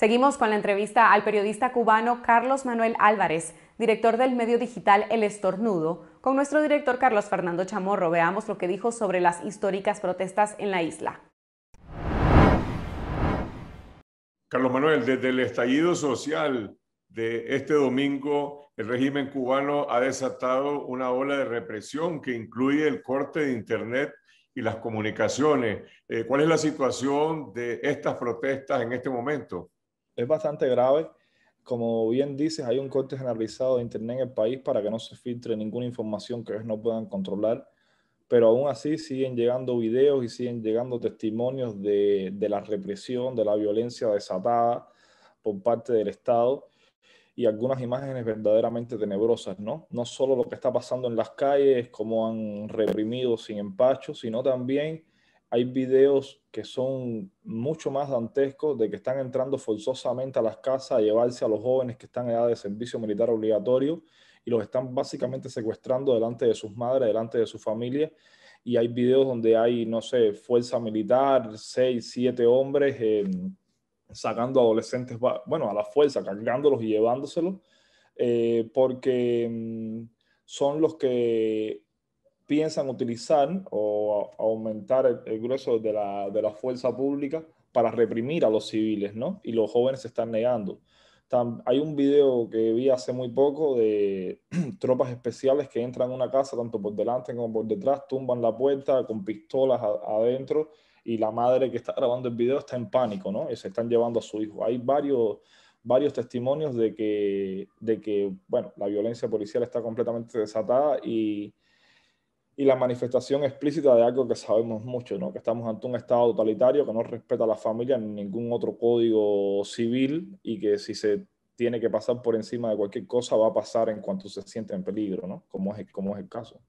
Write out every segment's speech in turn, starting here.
Seguimos con la entrevista al periodista cubano Carlos Manuel Álvarez, director del medio digital El Estornudo, con nuestro director Carlos Fernando Chamorro. Veamos lo que dijo sobre las históricas protestas en la isla. Carlos Manuel, desde el estallido social de este domingo, el régimen cubano ha desatado una ola de represión que incluye el corte de Internet y las comunicaciones. Eh, ¿Cuál es la situación de estas protestas en este momento? es bastante grave. Como bien dices, hay un corte generalizado de Internet en el país para que no se filtre ninguna información que ellos no puedan controlar, pero aún así siguen llegando videos y siguen llegando testimonios de, de la represión, de la violencia desatada por parte del Estado y algunas imágenes verdaderamente tenebrosas, ¿no? No solo lo que está pasando en las calles, cómo han reprimido sin empacho, sino también hay videos que son mucho más dantescos de que están entrando forzosamente a las casas a llevarse a los jóvenes que están en edad de servicio militar obligatorio y los están básicamente secuestrando delante de sus madres, delante de su familia. Y hay videos donde hay, no sé, fuerza militar, seis, siete hombres eh, sacando adolescentes, bueno, a la fuerza, cargándolos y llevándoselos, eh, porque mm, son los que piensan utilizar o aumentar el, grueso de la, de la, fuerza pública para reprimir a los civiles, ¿no? Y los jóvenes se están negando. hay un video que vi hace muy poco de tropas especiales que entran a una casa, tanto por delante como por detrás, tumban la puerta con pistolas adentro y la madre que está grabando el video está en pánico, ¿no? Y se están llevando a su hijo. Hay varios varios testimonios de que, de que, bueno, la violencia policial está completamente desatada y, y la manifestación explícita de algo que sabemos mucho, ¿no? que estamos ante un Estado totalitario que no respeta a la familia ni ningún otro código civil y que si se tiene que pasar por encima de cualquier cosa va a pasar en cuanto se siente en peligro, como, es, como es el caso.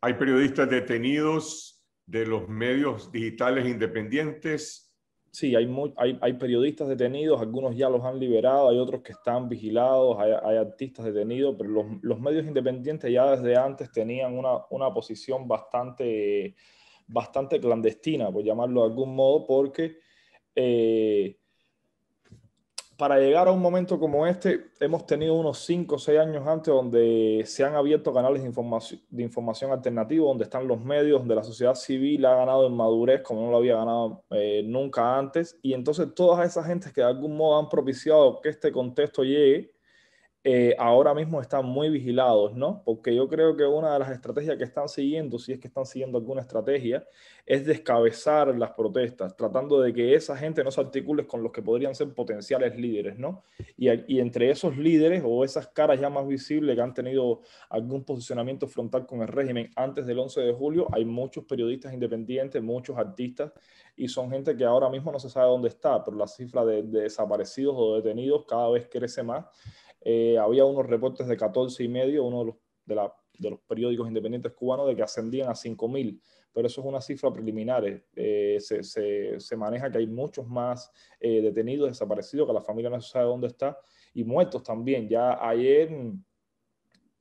Hay periodistas detenidos de los medios digitales independientes sí, hay, hay, hay, periodistas detenidos, algunos ya los han liberado, hay otros que están vigilados, hay, artistas detenidos, pero los, medios independientes ya desde antes tenían una, posición bastante, bastante clandestina, por llamarlo de algún modo, porque eh, para llegar a un momento como este, hemos tenido unos 5 o 6 años antes donde se han abierto canales de, información, alternativa, donde están los medios, donde la sociedad civil ha ganado en madurez como no lo había ganado eh, nunca antes. Y entonces todas esas gentes que de algún modo han propiciado que este contexto llegue, eh, ahora mismo están muy vigilados, ¿no? Porque yo creo que una de las estrategias que están siguiendo, si es que están siguiendo alguna estrategia, es descabezar las protestas, tratando de que esa gente no se articule con los que podrían ser potenciales líderes, ¿no? Y, entre esos líderes o esas caras ya más visibles que han tenido algún posicionamiento frontal con el régimen antes del 11 de julio, hay muchos periodistas independientes, muchos artistas, y son gente que ahora mismo no se sabe dónde está, pero la cifra de, de desaparecidos o detenidos cada vez crece más. Eh, había unos reportes de 14 y medio, uno de los, la, de los periódicos independientes cubanos, de que ascendían a 5.000, pero eso es una cifra preliminar. Eh, se, se, maneja que hay muchos más eh, detenidos, desaparecidos, que la familia no sabe dónde está, y muertos también. Ya ayer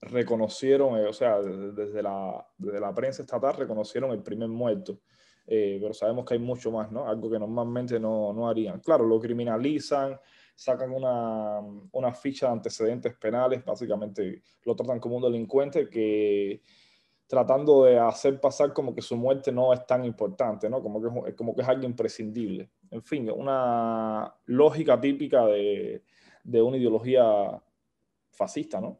reconocieron, o sea, desde la, la prensa estatal reconocieron el primer muerto. pero sabemos que hay mucho más, ¿no? Algo que normalmente no, no harían. Claro, lo criminalizan, sacan una, ficha de antecedentes penales, básicamente lo tratan como un delincuente que tratando de hacer pasar como que su muerte no es tan importante, ¿no? Como que, como que es algo imprescindible. En fin, una lógica típica de, de una ideología fascista, ¿no?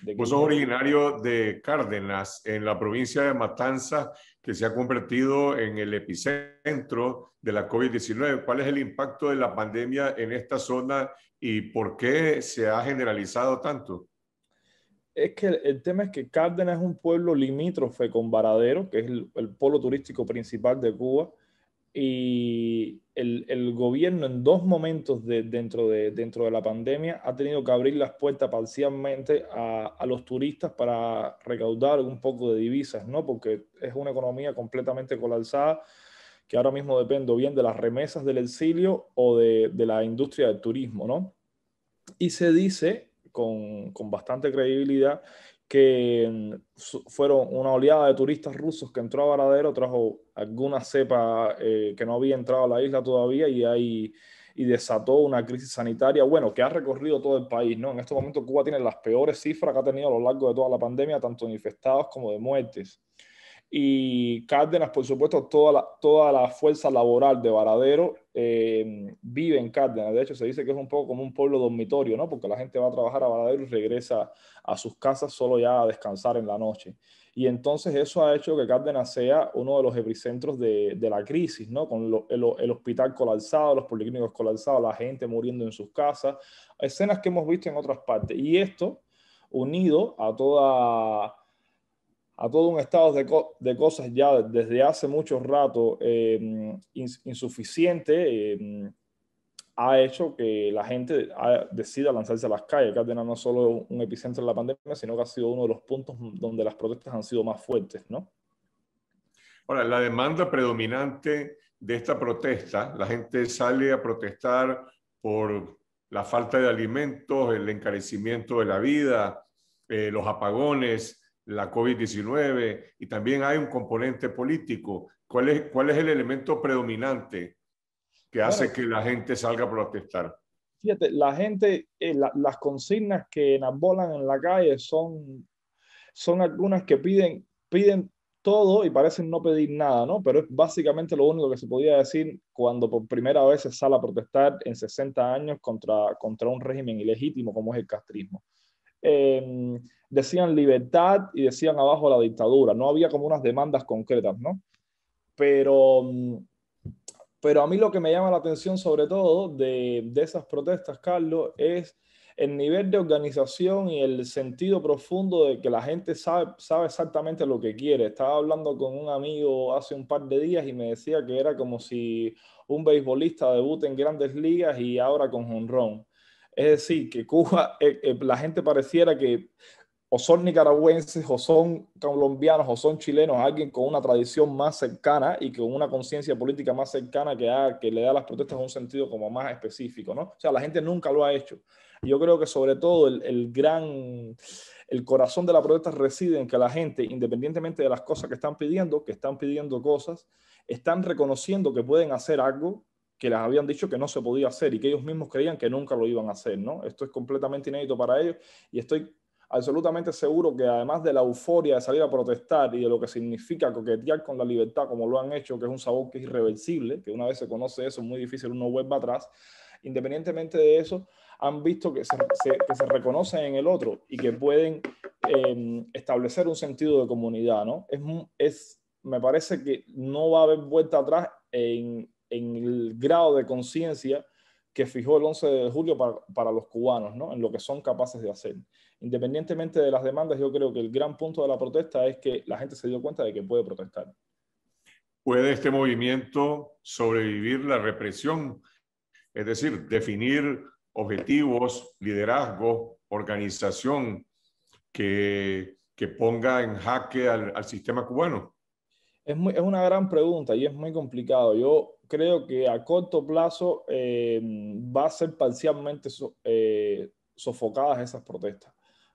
¿De pues sos originario de Cárdenas, en la provincia de Matanzas, que se ha convertido en el epicentro de la COVID-19. ¿Cuál es el impacto de la pandemia en esta zona y por qué se ha generalizado tanto? Es que el tema es que Cárdenas es un pueblo limítrofe con Varadero, que es el polo turístico principal de Cuba y el, gobierno en dos momentos de, dentro, de, dentro de la pandemia ha tenido que abrir las puertas parcialmente a, los turistas para recaudar un poco de divisas, ¿no? Porque es una economía completamente colapsada que ahora mismo depende bien de las remesas del exilio o de, la industria del turismo, ¿no? Y se dice con, con bastante credibilidad que mm, fueron una oleada de turistas rusos que entró a Varadero, trajo alguna cepa eh, que no había entrado a la isla todavía y ahí y desató una crisis sanitaria, bueno, que ha recorrido todo el país, ¿no? En estos momentos Cuba tiene las peores cifras que ha tenido a lo largo de toda la pandemia, tanto de infectados como de muertes. Y Cárdenas, por supuesto, toda la, toda la fuerza laboral de Varadero eh, vive en Cárdenas. De hecho, se dice que es un poco como un pueblo dormitorio, ¿no? Porque la gente va a trabajar a Varadero y regresa a sus casas solo ya a descansar en la noche. Y entonces eso ha hecho que Cárdenas sea uno de los epicentros de, la crisis, ¿no? Con el, hospital colapsado, los policlínicos colapsados, la gente muriendo en sus casas, escenas que hemos visto en otras partes. Y esto, unido a toda a todo un estado de, cosas ya desde hace mucho rato eh, insuficiente, eh, ha hecho que la gente decida lanzarse a las calles. tenido no solo un epicentro de la pandemia, sino que ha sido uno de los puntos donde las protestas han sido más fuertes, ¿no? Ahora, la demanda predominante de esta protesta, la gente sale a protestar por la falta de alimentos, el encarecimiento de la vida, eh, los apagones, la COVID-19, y también hay un componente político. ¿Cuál es, ¿Cuál es el elemento predominante que hace que la gente salga a protestar? Fíjate, la gente, eh, las consignas que enambulan en la calle son, son algunas que piden, piden todo y parecen no pedir nada, ¿no? Pero es básicamente lo único que se podía decir cuando por primera vez se sale a protestar en 60 años contra, contra un régimen ilegítimo como es el castrismo. Em, decían libertad y decían abajo la dictadura, no había como unas demandas concretas, ¿no? Pero mm, pero a mí lo que me llama la atención sobre todo de, esas protestas, Carlos, es el nivel de organización y el sentido profundo de que la gente sabe, sabe exactamente lo que quiere. Estaba hablando con un amigo hace un par de días y me decía que era como si un beisbolista debute en grandes ligas y ahora con jonrón. Es decir, que Cuba, eh, eh, la gente pareciera que o son nicaragüenses, o son colombianos, o son chilenos, alguien con una tradición más cercana y con una conciencia política más cercana que, que le da a las protestas un sentido como más específico, ¿no? O sea, la gente nunca lo ha hecho. Yo creo que sobre todo el, el gran, el corazón de la protesta reside en que la gente, independientemente de las cosas que están pidiendo, que están pidiendo cosas, están reconociendo que pueden hacer algo que les habían dicho que no se podía hacer y que ellos mismos creían que nunca lo iban a hacer, ¿no? Esto es completamente inédito para ellos y estoy absolutamente seguro que además de la euforia de salir a protestar y de lo que significa coquetear con la libertad como lo han hecho, que es un sabor que es irreversible, que una vez se conoce eso es muy difícil uno vuelva atrás, independientemente de eso, han visto que se, que se reconocen en el otro y que pueden em, establecer un sentido de comunidad, ¿no? Es, es, me parece que no va a haber vuelta atrás en, en el grado de conciencia que fijó el 11 de julio para, para, los cubanos, ¿no? En lo que son capaces de hacer. Independientemente de las demandas, yo creo que el gran punto de la protesta es que la gente se dio cuenta de que puede protestar. ¿Puede este movimiento sobrevivir la represión? Es decir, definir objetivos, liderazgo, organización que, ponga en jaque al, sistema cubano. Es, una gran pregunta y es muy complicado. Yo creo que a corto plazo eh, va a ser parcialmente eh, sofocadas esas protestas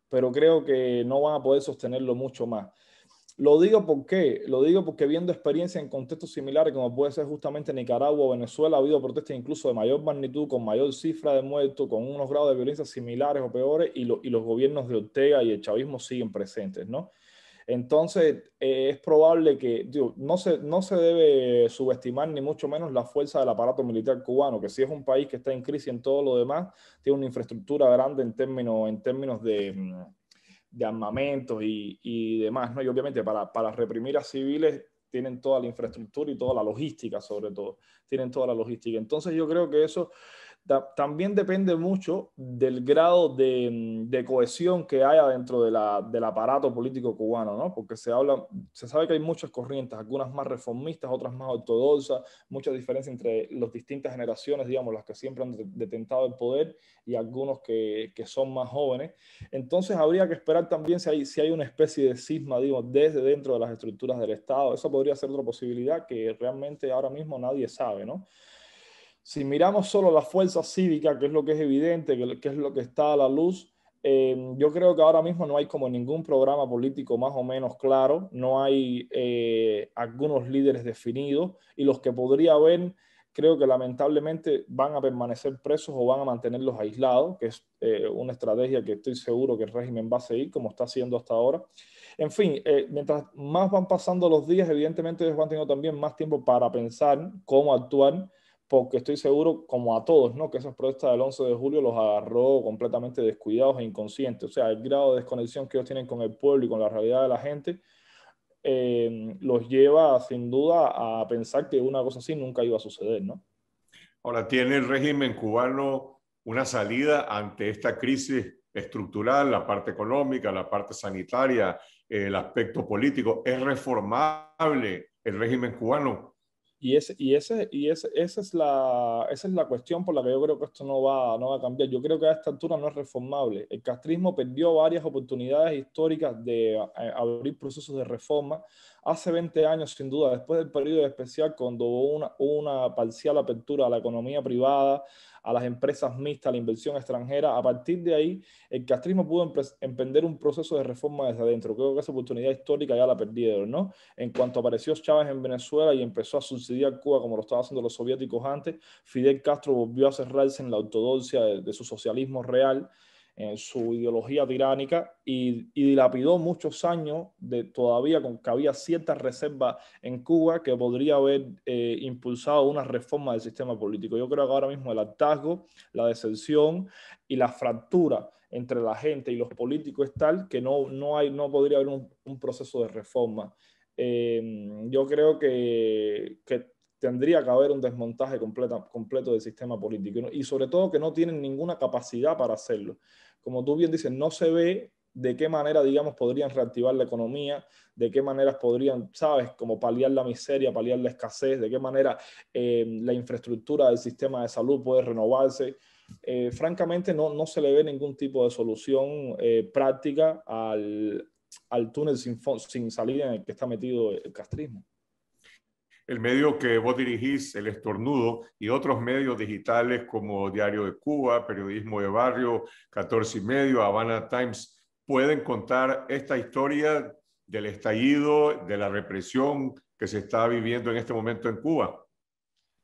pero creo que no van a poder sostenerlo mucho más. Lo digo porque, lo digo porque viendo experiencia en contextos similares, como puede ser justamente Nicaragua o Venezuela, ha habido protestas incluso de mayor magnitud, con mayor cifra de muertos, con unos grados de violencia similares o peores, y, y los gobiernos de Ortega y el chavismo siguen presentes, ¿no? Entonces, eh, es probable que, no se, no se debe subestimar ni mucho menos la fuerza del aparato militar cubano, que si es un país que está en crisis en todo lo demás, tiene una infraestructura grande en términos, en términos de, de armamentos y, y, demás, ¿no? Y obviamente para, para reprimir a civiles tienen toda la infraestructura y toda la logística, sobre todo, tienen toda la logística. Entonces, yo creo que eso también depende mucho del grado mm, de, cohesión que haya dentro de la, del aparato político cubano, ¿no? Porque se habla, se sabe que hay muchas corrientes, algunas más reformistas, otras más ortodoxas, mucha diferencia entre las distintas generaciones, digamos, las que siempre han detentado el poder y algunos que, son más jóvenes. Entonces habría que esperar también si hay, si hay una especie de cisma, digo, desde dentro de las estructuras del Estado. Eso podría ser otra posibilidad que realmente ahora mismo nadie sabe, ¿no? Si miramos solo la fuerza cívica, que es lo que es evidente, que es lo que está a la luz, em, yo creo que ahora mismo no hay como ningún programa político más o menos claro, no hay eh, algunos líderes definidos y los que podría haber, creo que lamentablemente van a permanecer presos o van a mantenerlos aislados, que es eh, una estrategia que estoy seguro que el régimen va a seguir como está haciendo hasta ahora. En fin, eh, mientras más van pasando los días, evidentemente ellos van teniendo también más tiempo para pensar cómo actuar porque estoy seguro, como a todos, ¿no? que esas protestas del 11 de julio los agarró completamente descuidados e inconscientes. O sea, el grado de desconexión que ellos tienen con el pueblo y con la realidad de la gente eh, los lleva sin duda a pensar que una cosa así nunca iba a suceder. ¿no? Ahora, ¿tiene el régimen cubano una salida ante esta crisis estructural, la parte económica, la parte sanitaria, el aspecto político? ¿Es reformable el régimen cubano? Y, ese, y, ese, y esa, es la, es la cuestión por la que yo creo que esto no va, a cambiar. Yo creo que a esta altura no es reformable. El castrismo perdió varias oportunidades históricas de eh, abrir procesos de reforma hace 20 años, sin duda, después del periodo especial, cuando hubo una, parcial apertura a la economía privada, a las empresas mixtas, a la inversión extranjera, a partir de ahí el castrismo pudo emprender un proceso de reforma desde adentro. Creo que esa oportunidad histórica ya la perdieron, ¿no? En cuanto apareció Chávez en Venezuela y empezó a subsidiar Cuba como lo estaban haciendo los soviéticos antes, Fidel Castro volvió a cerrarse en la ortodoxia de su socialismo real su ideología tiránica y, dilapidó muchos años de todavía con que había ciertas reservas en Cuba que podría haber eh, impulsado una reforma del sistema político. Yo creo que ahora mismo el hartazgo, la decepción y la fractura entre la gente y los políticos es tal que no, no, hay, no podría haber un, proceso de reforma. Eh, yo creo que, tendría que haber un desmontaje completo del sistema político y sobre todo que no tienen ninguna capacidad para hacerlo como tú bien dices, no se ve de qué manera, digamos, podrían reactivar la economía, de qué maneras podrían, sabes, como paliar la miseria, paliar la escasez, de qué manera eh, la infraestructura del sistema de salud puede renovarse. Eh, francamente, no, se le ve ningún tipo de solución eh, práctica al, túnel sin, sin salida en el que está metido el castrismo. El medio que vos dirigís, El Estornudo, y otros medios digitales como Diario de Cuba, Periodismo de Barrio, 14 y Medio, Habana Times, pueden contar esta historia del estallido, de la represión que se está viviendo en este momento en Cuba.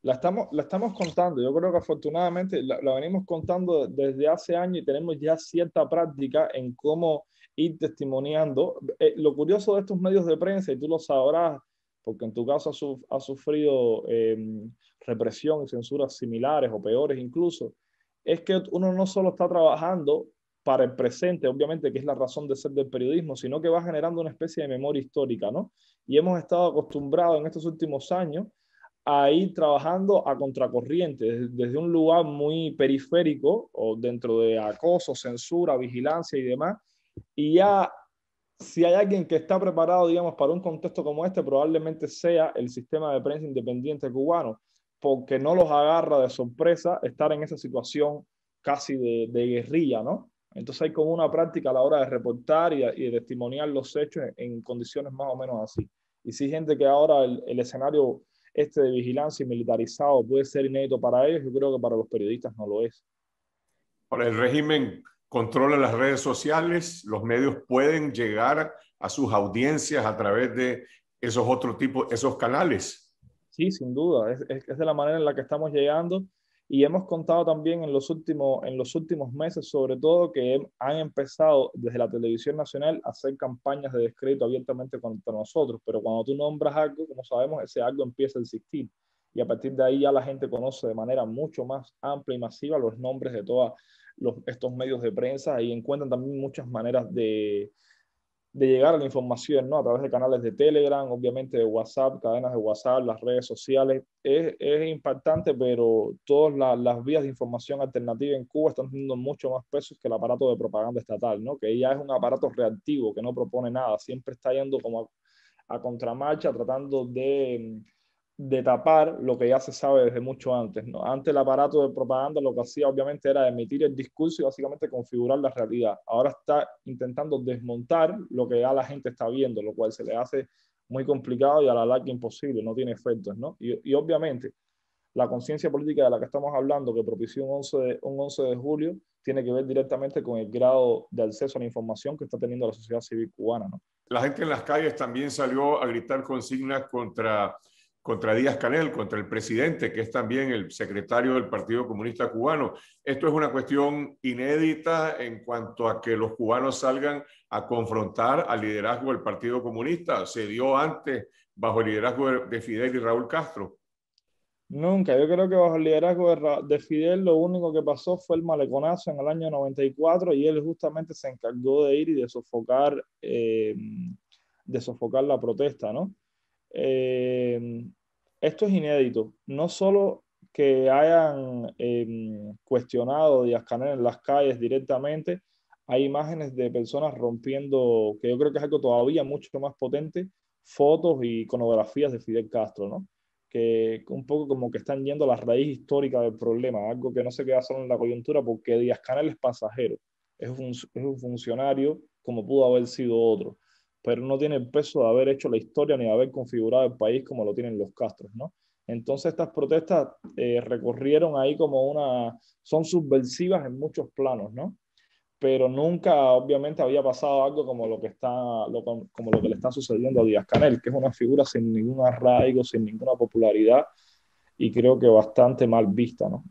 La estamos, la estamos contando, yo creo que afortunadamente la, venimos contando desde hace años y tenemos ya cierta práctica en cómo ir testimoniando. Eh, lo curioso de estos medios de prensa, y tú lo sabrás, porque en tu caso ha sufrido em, represión y censuras similares o peores incluso, es que uno no solo está trabajando para el presente, obviamente, que es la razón de ser del periodismo, sino que va generando una especie de memoria histórica, ¿no? Y hemos estado acostumbrados en estos últimos años a ir trabajando a contracorriente, desde un lugar muy periférico, o dentro de acoso, censura, vigilancia y demás, y ya si hay alguien que está preparado, digamos, para un contexto como este, probablemente sea el sistema de prensa independiente cubano, porque no los agarra de sorpresa estar en esa situación casi de, guerrilla, ¿no? Entonces hay como una práctica a la hora de reportar y, de, testimoniar los hechos en, condiciones más o menos así. Y si gente que ahora el, el, escenario este de vigilancia y militarizado puede ser inédito para ellos, yo creo que para los periodistas no lo es. Por el régimen controla las redes sociales, los medios pueden llegar a sus audiencias a través de esos otros tipos, esos canales. Sí, sin duda, es, de la manera en la que estamos llegando y hemos contado también en los, últimos, en los últimos meses, sobre todo, que han empezado desde la televisión nacional a hacer campañas de descrédito abiertamente contra nosotros, pero cuando tú nombras algo, como sabemos, ese algo empieza a existir y a partir de ahí ya la gente conoce de manera mucho más amplia y masiva los nombres de todas los, estos medios de prensa y encuentran también muchas maneras de, llegar a la información, ¿no? A través de canales de Telegram, obviamente de WhatsApp, cadenas de WhatsApp, las redes sociales. Es, impactante, pero todas las vías de información alternativa en Cuba están teniendo mucho más peso que el aparato de propaganda estatal, ¿no? Que ya es un aparato reactivo, que no propone nada, siempre está yendo como a contramarcha, tratando de de tapar lo que ya se sabe desde mucho antes. ¿no? Antes el aparato de propaganda lo que hacía obviamente era emitir el discurso y básicamente configurar la realidad. Ahora está intentando desmontar lo que ya la gente está viendo, lo cual se le hace muy complicado y a la larga imposible, no tiene efectos. ¿no? Y, obviamente la conciencia política de la que estamos hablando, que propició un 11, de, un 11 de julio, tiene que ver directamente con el grado de acceso a la información que está teniendo la sociedad civil cubana. La gente en las calles también salió a gritar consignas contra contra Díaz Canel, contra el presidente, que es también el secretario del Partido Comunista Cubano. Esto es una cuestión inédita en cuanto a que los cubanos salgan a confrontar al liderazgo del Partido Comunista. Se dio antes bajo el liderazgo de Fidel y Raúl Castro. Nunca, yo creo que bajo el liderazgo de, Fidel lo único que pasó fue el maleconazo en el año 94 y él justamente se encargó de ir y de sofocar, eh, de sofocar la protesta, ¿no? Em, esto es inédito. No solo que hayan em, cuestionado Díaz Canel en las calles directamente, hay imágenes de personas rompiendo, que yo creo que es algo todavía mucho más potente, fotos y iconografías de Fidel Castro, que un poco como que están yendo a la raíz histórica del problema, algo que no se queda solo en la coyuntura porque Díaz Canel es pasajero, es un funcionario como pudo haber sido otro pero no tiene el peso de haber hecho la historia ni de haber configurado el país como lo tienen los Castros, ¿no? Entonces estas protestas eh, recorrieron ahí como una, son subversivas en muchos planos, ¿no? Pero nunca obviamente había pasado algo como lo que, está, como lo que le está sucediendo a Díaz Canel, que es una figura sin ningún arraigo, sin ninguna popularidad y creo que bastante mal vista, ¿no?